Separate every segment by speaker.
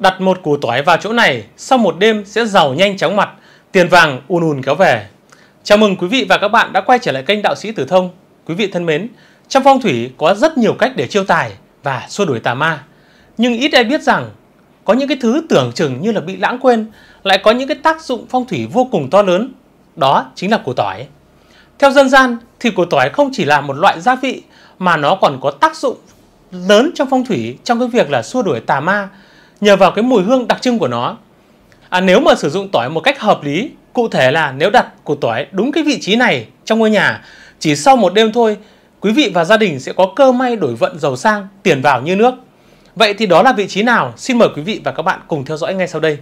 Speaker 1: Đặt một củ tỏi vào chỗ này, sau một đêm sẽ giàu nhanh chóng mặt, tiền vàng ùn ùn kéo về. Chào mừng quý vị và các bạn đã quay trở lại kênh Đạo sĩ Tử Thông. Quý vị thân mến, trong phong thủy có rất nhiều cách để chiêu tài và xua đuổi tà ma. Nhưng ít ai biết rằng có những cái thứ tưởng chừng như là bị lãng quên lại có những cái tác dụng phong thủy vô cùng to lớn. Đó chính là củ tỏi. Theo dân gian thì củ tỏi không chỉ là một loại gia vị mà nó còn có tác dụng lớn trong phong thủy trong cái việc là xua đuổi tà ma nhờ vào cái mùi hương đặc trưng của nó. À, nếu mà sử dụng tỏi một cách hợp lý, cụ thể là nếu đặt củ tỏi đúng cái vị trí này trong ngôi nhà, chỉ sau một đêm thôi, quý vị và gia đình sẽ có cơ may đổi vận giàu sang, tiền vào như nước. Vậy thì đó là vị trí nào? Xin mời quý vị và các bạn cùng theo dõi ngay sau đây.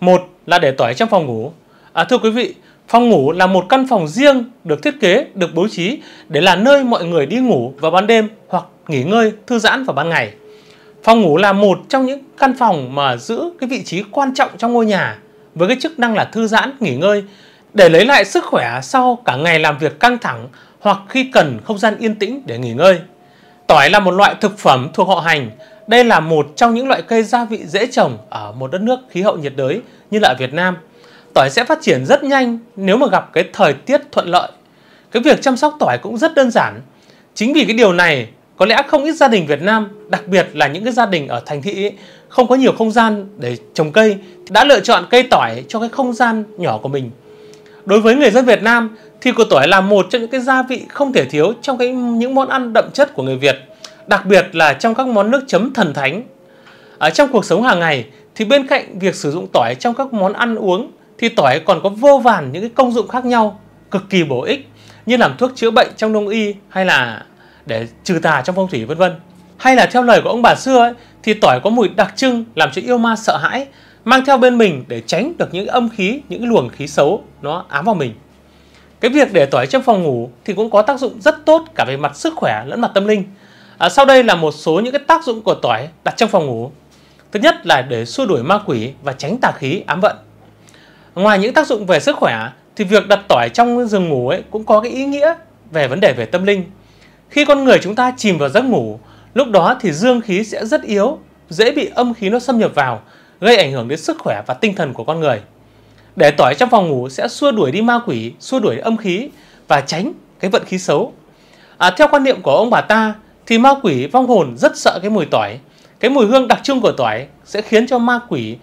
Speaker 1: Một là để tỏi trong phòng ngủ. À, thưa quý vị, phòng ngủ là một căn phòng riêng được thiết kế, được bố trí để là nơi mọi người đi ngủ vào ban đêm hoặc nghỉ ngơi, thư giãn vào ban ngày. Phòng ngủ là một trong những căn phòng mà giữ cái vị trí quan trọng trong ngôi nhà với cái chức năng là thư giãn, nghỉ ngơi để lấy lại sức khỏe sau cả ngày làm việc căng thẳng hoặc khi cần không gian yên tĩnh để nghỉ ngơi. Tỏi là một loại thực phẩm thuộc họ hành. Đây là một trong những loại cây gia vị dễ trồng ở một đất nước khí hậu nhiệt đới như là Việt Nam. Tỏi sẽ phát triển rất nhanh nếu mà gặp cái thời tiết thuận lợi. Cái việc chăm sóc tỏi cũng rất đơn giản. Chính vì cái điều này có lẽ không ít gia đình Việt Nam, đặc biệt là những cái gia đình ở thành thị ấy, không có nhiều không gian để trồng cây, đã lựa chọn cây tỏi cho cái không gian nhỏ của mình. Đối với người dân Việt Nam thì củ tỏi là một trong những cái gia vị không thể thiếu trong cái những món ăn đậm chất của người Việt, đặc biệt là trong các món nước chấm thần thánh. Ở trong cuộc sống hàng ngày thì bên cạnh việc sử dụng tỏi trong các món ăn uống thì tỏi còn có vô vàn những cái công dụng khác nhau cực kỳ bổ ích như làm thuốc chữa bệnh trong đông y hay là để trừ tà trong phong thủy vân vân. Hay là theo lời của ông bà xưa ấy, thì tỏi có mùi đặc trưng làm cho yêu ma sợ hãi, mang theo bên mình để tránh được những âm khí, những luồng khí xấu nó ám vào mình. Cái việc để tỏi trong phòng ngủ thì cũng có tác dụng rất tốt cả về mặt sức khỏe lẫn mặt tâm linh. À, sau đây là một số những cái tác dụng của tỏi đặt trong phòng ngủ. Thứ nhất là để xua đuổi ma quỷ và tránh tà khí ám vận. Ngoài những tác dụng về sức khỏe thì việc đặt tỏi trong giường ngủ ấy cũng có cái ý nghĩa về vấn đề về tâm linh khi con người chúng ta chìm vào giấc ngủ, lúc đó thì dương khí sẽ rất yếu, dễ bị âm khí nó xâm nhập vào, gây ảnh hưởng đến sức khỏe và tinh thần của con người. Để tỏi trong phòng ngủ sẽ xua đuổi đi ma quỷ, xua đuổi âm khí và tránh cái vận khí xấu. À, theo quan niệm của ông bà ta thì ma quỷ vong hồn rất sợ cái mùi tỏi. Cái mùi hương đặc trưng của tỏi sẽ khiến cho ma quỷ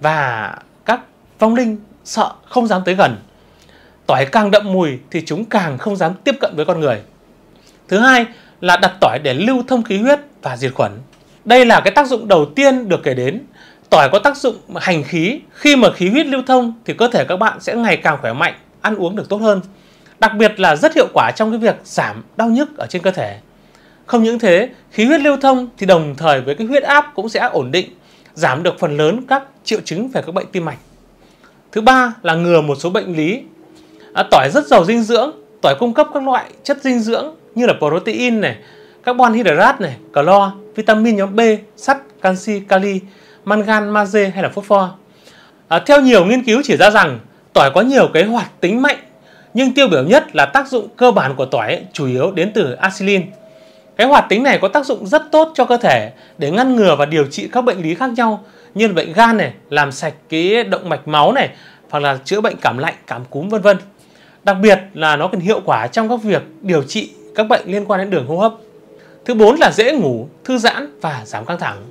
Speaker 1: và các vong linh sợ không dám tới gần. Tỏi càng đậm mùi thì chúng càng không dám tiếp cận với con người. Thứ hai là đặt tỏi để lưu thông khí huyết và diệt khuẩn. Đây là cái tác dụng đầu tiên được kể đến. Tỏi có tác dụng hành khí, khi mà khí huyết lưu thông thì cơ thể các bạn sẽ ngày càng khỏe mạnh, ăn uống được tốt hơn. Đặc biệt là rất hiệu quả trong cái việc giảm đau nhức ở trên cơ thể. Không những thế, khí huyết lưu thông thì đồng thời với cái huyết áp cũng sẽ ổn định, giảm được phần lớn các triệu chứng về các bệnh tim mạch. Thứ ba là ngừa một số bệnh lý. À, tỏi rất giàu dinh dưỡng, tỏi cung cấp các loại chất dinh dưỡng như là protein này, carbon hydrate này, clo, vitamin nhóm B, sắt, canxi, kali, mangan, magie hay là phosphor. À, theo nhiều nghiên cứu chỉ ra rằng tỏi có nhiều cái hoạt tính mạnh nhưng tiêu biểu nhất là tác dụng cơ bản của tỏi chủ yếu đến từ acylin. Cái hoạt tính này có tác dụng rất tốt cho cơ thể để ngăn ngừa và điều trị các bệnh lý khác nhau như là bệnh gan này, làm sạch cái động mạch máu này hoặc là chữa bệnh cảm lạnh, cảm cúm vân vân. Đặc biệt là nó còn hiệu quả trong các việc điều trị các bệnh liên quan đến đường hô hấp. Thứ bốn là dễ ngủ, thư giãn và giảm căng thẳng.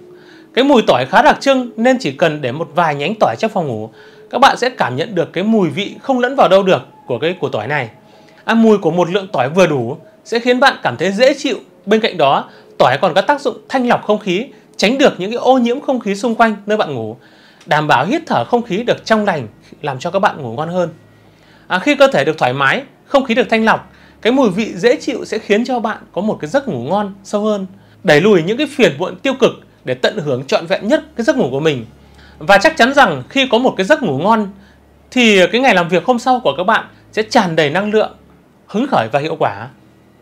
Speaker 1: Cái mùi tỏi khá đặc trưng nên chỉ cần để một vài nhánh tỏi trong phòng ngủ, các bạn sẽ cảm nhận được cái mùi vị không lẫn vào đâu được của cái của tỏi này. Ăn à, mùi của một lượng tỏi vừa đủ sẽ khiến bạn cảm thấy dễ chịu. Bên cạnh đó, tỏi còn có tác dụng thanh lọc không khí, tránh được những cái ô nhiễm không khí xung quanh nơi bạn ngủ, đảm bảo hít thở không khí được trong lành, làm cho các bạn ngủ ngon hơn. À, khi cơ thể được thoải mái, không khí được thanh lọc, cái mùi vị dễ chịu sẽ khiến cho bạn có một cái giấc ngủ ngon sâu hơn, đẩy lùi những cái phiền muộn tiêu cực để tận hưởng trọn vẹn nhất cái giấc ngủ của mình. Và chắc chắn rằng khi có một cái giấc ngủ ngon thì cái ngày làm việc hôm sau của các bạn sẽ tràn đầy năng lượng, hứng khởi và hiệu quả.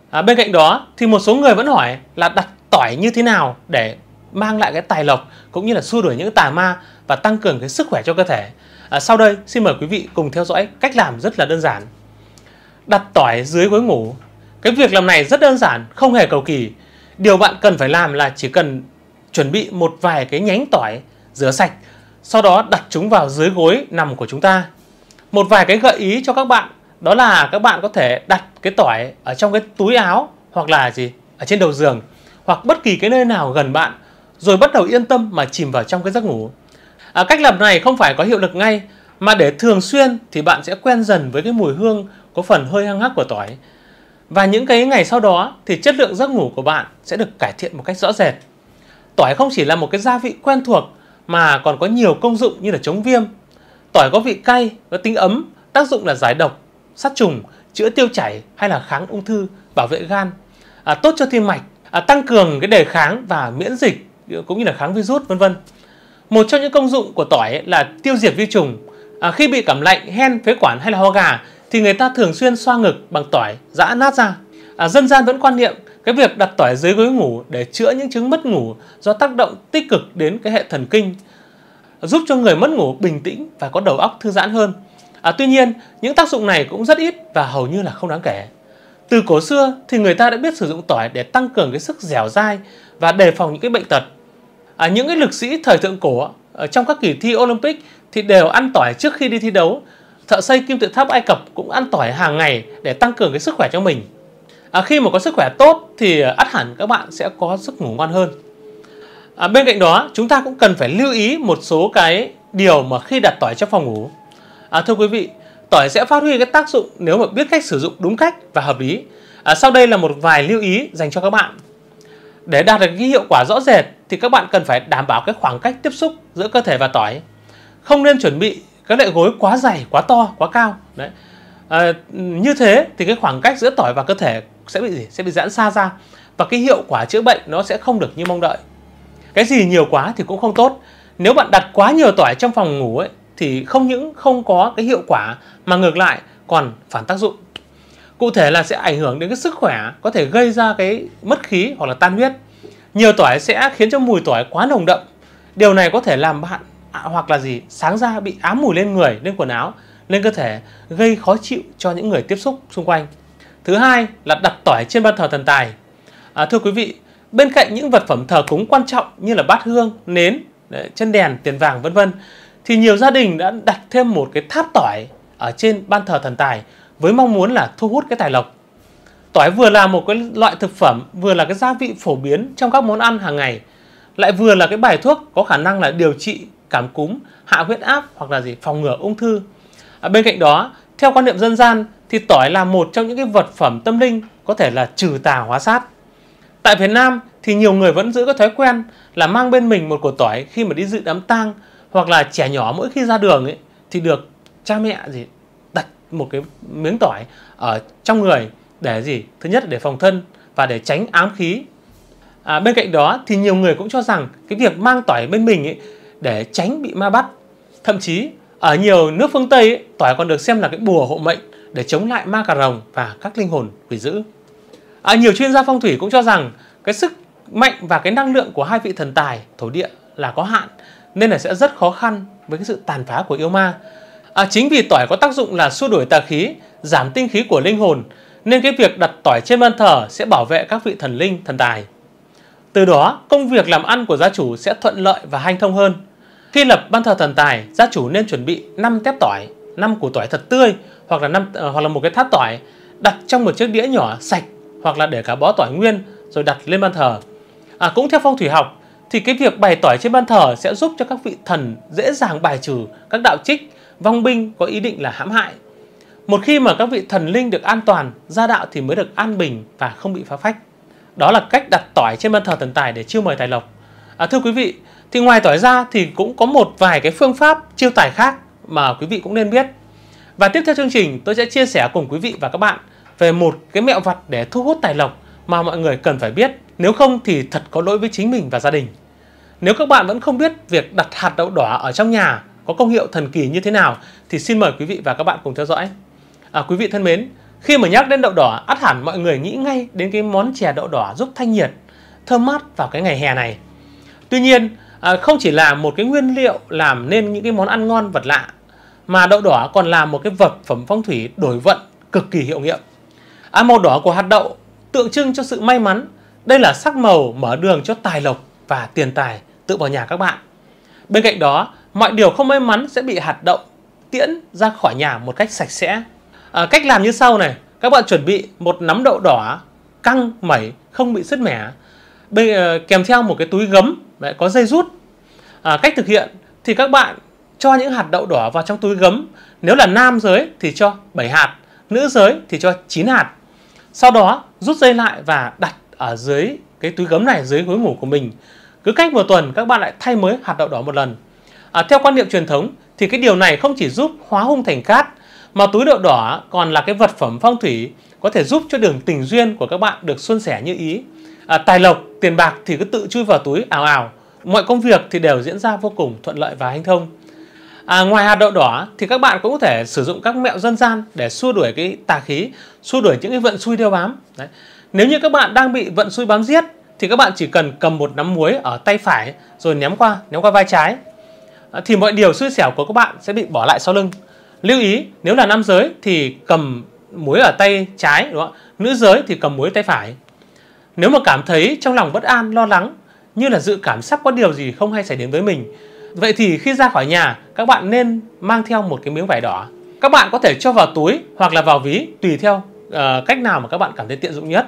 Speaker 1: À, bên cạnh đó thì một số người vẫn hỏi là đặt tỏi như thế nào để mang lại cái tài lộc cũng như là xua đuổi những tà ma và tăng cường cái sức khỏe cho cơ thể. À, sau đây xin mời quý vị cùng theo dõi cách làm rất là đơn giản đặt tỏi dưới gối ngủ. Cái việc làm này rất đơn giản, không hề cầu kỳ. Điều bạn cần phải làm là chỉ cần chuẩn bị một vài cái nhánh tỏi rửa sạch, sau đó đặt chúng vào dưới gối nằm của chúng ta. Một vài cái gợi ý cho các bạn đó là các bạn có thể đặt cái tỏi ở trong cái túi áo hoặc là gì ở trên đầu giường hoặc bất kỳ cái nơi nào gần bạn rồi bắt đầu yên tâm mà chìm vào trong cái giấc ngủ. À, cách làm này không phải có hiệu lực ngay mà để thường xuyên thì bạn sẽ quen dần với cái mùi hương có phần hơi hăng hắc của tỏi. Và những cái ngày sau đó thì chất lượng giấc ngủ của bạn sẽ được cải thiện một cách rõ rệt. Tỏi không chỉ là một cái gia vị quen thuộc mà còn có nhiều công dụng như là chống viêm. Tỏi có vị cay, có tính ấm, tác dụng là giải độc, sát trùng, chữa tiêu chảy hay là kháng ung thư, bảo vệ gan, à, tốt cho tim mạch, à, tăng cường cái đề kháng và miễn dịch cũng như là kháng virus vân vân. Một trong những công dụng của tỏi là tiêu diệt vi trùng. À, khi bị cảm lạnh, hen, phế quản hay là ho gà thì người ta thường xuyên xoa ngực bằng tỏi giã nát ra. À, dân gian vẫn quan niệm cái việc đặt tỏi dưới gối ngủ để chữa những chứng mất ngủ do tác động tích cực đến cái hệ thần kinh giúp cho người mất ngủ bình tĩnh và có đầu óc thư giãn hơn. À, tuy nhiên, những tác dụng này cũng rất ít và hầu như là không đáng kể. Từ cổ xưa thì người ta đã biết sử dụng tỏi để tăng cường cái sức dẻo dai và đề phòng những cái bệnh tật. À, những cái lực sĩ thời thượng cổ ở trong các kỳ thi Olympic thì đều ăn tỏi trước khi đi thi đấu thợ xây kim tự tháp Ai Cập cũng ăn tỏi hàng ngày để tăng cường cái sức khỏe cho mình. À, khi mà có sức khỏe tốt thì à, ắt hẳn các bạn sẽ có giấc ngủ ngon hơn. À, bên cạnh đó chúng ta cũng cần phải lưu ý một số cái điều mà khi đặt tỏi trong phòng ngủ. À, thưa quý vị, tỏi sẽ phát huy cái tác dụng nếu mà biết cách sử dụng đúng cách và hợp lý. À, sau đây là một vài lưu ý dành cho các bạn. Để đạt được cái hiệu quả rõ rệt thì các bạn cần phải đảm bảo cái khoảng cách tiếp xúc giữa cơ thể và tỏi. Không nên chuẩn bị các đệ gối quá dày quá to quá cao đấy à, như thế thì cái khoảng cách giữa tỏi và cơ thể sẽ bị gì sẽ bị giãn xa ra và cái hiệu quả chữa bệnh nó sẽ không được như mong đợi cái gì nhiều quá thì cũng không tốt nếu bạn đặt quá nhiều tỏi trong phòng ngủ ấy thì không những không có cái hiệu quả mà ngược lại còn phản tác dụng cụ thể là sẽ ảnh hưởng đến cái sức khỏe có thể gây ra cái mất khí hoặc là tan huyết nhiều tỏi sẽ khiến cho mùi tỏi quá nồng đậm điều này có thể làm bạn À, hoặc là gì sáng ra bị ám mùi lên người lên quần áo lên cơ thể gây khó chịu cho những người tiếp xúc xung quanh thứ hai là đặt tỏi trên bàn thờ thần tài à, thưa quý vị bên cạnh những vật phẩm thờ cúng quan trọng như là bát hương nến chân đèn tiền vàng vân vân thì nhiều gia đình đã đặt thêm một cái tháp tỏi ở trên ban thờ thần tài với mong muốn là thu hút cái tài lộc tỏi vừa là một cái loại thực phẩm vừa là cái gia vị phổ biến trong các món ăn hàng ngày lại vừa là cái bài thuốc có khả năng là điều trị cảm cúm, hạ huyết áp hoặc là gì phòng ngừa ung thư. À, bên cạnh đó, theo quan niệm dân gian thì tỏi là một trong những cái vật phẩm tâm linh có thể là trừ tà hóa sát. Tại Việt Nam thì nhiều người vẫn giữ cái thói quen là mang bên mình một củ tỏi khi mà đi dự đám tang hoặc là trẻ nhỏ mỗi khi ra đường ấy thì được cha mẹ gì đặt một cái miếng tỏi ở trong người để gì thứ nhất là để phòng thân và để tránh ám khí à, bên cạnh đó thì nhiều người cũng cho rằng cái việc mang tỏi bên mình ấy để tránh bị ma bắt. Thậm chí, ở nhiều nước phương Tây, tỏi còn được xem là cái bùa hộ mệnh để chống lại ma cà rồng và các linh hồn quỷ dữ. À, nhiều chuyên gia phong thủy cũng cho rằng cái sức mạnh và cái năng lượng của hai vị thần tài thổ địa là có hạn nên là sẽ rất khó khăn với cái sự tàn phá của yêu ma. À, chính vì tỏi có tác dụng là xua đuổi tà khí, giảm tinh khí của linh hồn nên cái việc đặt tỏi trên bàn thờ sẽ bảo vệ các vị thần linh thần tài. Từ đó, công việc làm ăn của gia chủ sẽ thuận lợi và hanh thông hơn. Khi lập ban thờ thần tài, gia chủ nên chuẩn bị 5 tép tỏi, 5 củ tỏi thật tươi hoặc là năm uh, hoặc là một cái tháp tỏi đặt trong một chiếc đĩa nhỏ sạch hoặc là để cả bó tỏi nguyên rồi đặt lên ban thờ. À, cũng theo phong thủy học thì cái việc bày tỏi trên ban thờ sẽ giúp cho các vị thần dễ dàng bài trừ các đạo trích, vong binh có ý định là hãm hại. Một khi mà các vị thần linh được an toàn, gia đạo thì mới được an bình và không bị phá phách. Đó là cách đặt tỏi trên ban thờ thần tài để chiêu mời tài lộc. À, thưa quý vị, thì ngoài tỏi ra thì cũng có một vài cái phương pháp chiêu tài khác mà quý vị cũng nên biết. Và tiếp theo chương trình tôi sẽ chia sẻ cùng quý vị và các bạn về một cái mẹo vặt để thu hút tài lộc mà mọi người cần phải biết. Nếu không thì thật có lỗi với chính mình và gia đình. Nếu các bạn vẫn không biết việc đặt hạt đậu đỏ ở trong nhà có công hiệu thần kỳ như thế nào thì xin mời quý vị và các bạn cùng theo dõi. À, quý vị thân mến, khi mà nhắc đến đậu đỏ, ắt hẳn mọi người nghĩ ngay đến cái món chè đậu đỏ giúp thanh nhiệt, thơm mát vào cái ngày hè này. Tuy nhiên, À, không chỉ là một cái nguyên liệu làm nên những cái món ăn ngon vật lạ mà đậu đỏ còn là một cái vật phẩm phong thủy đổi vận cực kỳ hiệu nghiệm. À, màu đỏ của hạt đậu tượng trưng cho sự may mắn. Đây là sắc màu mở đường cho tài lộc và tiền tài tự vào nhà các bạn. Bên cạnh đó, mọi điều không may mắn sẽ bị hạt đậu tiễn ra khỏi nhà một cách sạch sẽ. À, cách làm như sau này, các bạn chuẩn bị một nắm đậu đỏ căng mẩy không bị sứt mẻ, bây, uh, kèm theo một cái túi gấm đấy, có dây rút à, cách thực hiện thì các bạn cho những hạt đậu đỏ vào trong túi gấm nếu là nam giới thì cho 7 hạt nữ giới thì cho 9 hạt sau đó rút dây lại và đặt ở dưới cái túi gấm này dưới gối ngủ của mình cứ cách một tuần các bạn lại thay mới hạt đậu đỏ một lần à, theo quan niệm truyền thống thì cái điều này không chỉ giúp hóa hung thành cát mà túi đậu đỏ còn là cái vật phẩm phong thủy có thể giúp cho đường tình duyên của các bạn được suôn sẻ như ý à, tài lộc tiền bạc thì cứ tự chui vào túi ảo ảo mọi công việc thì đều diễn ra vô cùng thuận lợi và hanh thông à, ngoài hạt đậu đỏ thì các bạn cũng có thể sử dụng các mẹo dân gian để xua đuổi cái tà khí xua đuổi những cái vận xui đeo bám Đấy. nếu như các bạn đang bị vận xui bám giết thì các bạn chỉ cần cầm một nắm muối ở tay phải rồi ném qua ném qua vai trái à, thì mọi điều xui xẻo của các bạn sẽ bị bỏ lại sau lưng lưu ý nếu là nam giới thì cầm muối ở tay trái đúng không? nữ giới thì cầm muối tay phải nếu mà cảm thấy trong lòng bất an, lo lắng, như là dự cảm sắp có điều gì không hay xảy đến với mình, vậy thì khi ra khỏi nhà, các bạn nên mang theo một cái miếng vải đỏ. Các bạn có thể cho vào túi hoặc là vào ví tùy theo uh, cách nào mà các bạn cảm thấy tiện dụng nhất.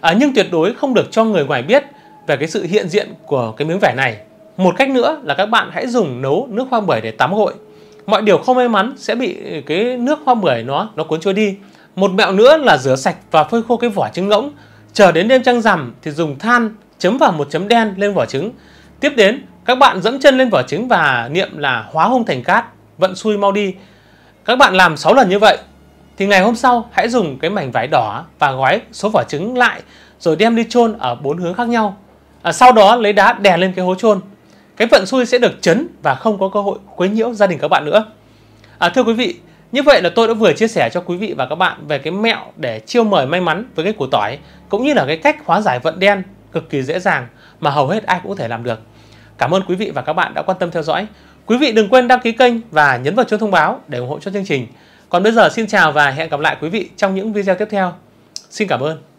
Speaker 1: À, nhưng tuyệt đối không được cho người ngoài biết về cái sự hiện diện của cái miếng vải này. Một cách nữa là các bạn hãy dùng nấu nước hoa bưởi để tắm gội. Mọi điều không may mắn sẽ bị ờ, cái nước hoa bưởi nó nó cuốn trôi đi. Một mẹo nữa là rửa sạch và phơi khô cái vỏ trứng ngỗng Chờ đến đêm trăng rằm thì dùng than chấm vào một chấm đen lên vỏ trứng. Tiếp đến, các bạn dẫm chân lên vỏ trứng và niệm là hóa hung thành cát, vận xui mau đi. Các bạn làm 6 lần như vậy thì ngày hôm sau hãy dùng cái mảnh vải đỏ và gói số vỏ trứng lại rồi đem đi chôn ở bốn hướng khác nhau. À, sau đó lấy đá đè lên cái hố chôn. Cái vận xui sẽ được chấn và không có cơ hội quấy nhiễu gia đình các bạn nữa. À, thưa quý vị, như vậy là tôi đã vừa chia sẻ cho quý vị và các bạn về cái mẹo để chiêu mời may mắn với cái củ tỏi cũng như là cái cách hóa giải vận đen cực kỳ dễ dàng mà hầu hết ai cũng thể làm được. Cảm ơn quý vị và các bạn đã quan tâm theo dõi. Quý vị đừng quên đăng ký kênh và nhấn vào chuông thông báo để ủng hộ cho chương trình. Còn bây giờ xin chào và hẹn gặp lại quý vị trong những video tiếp theo. Xin cảm ơn.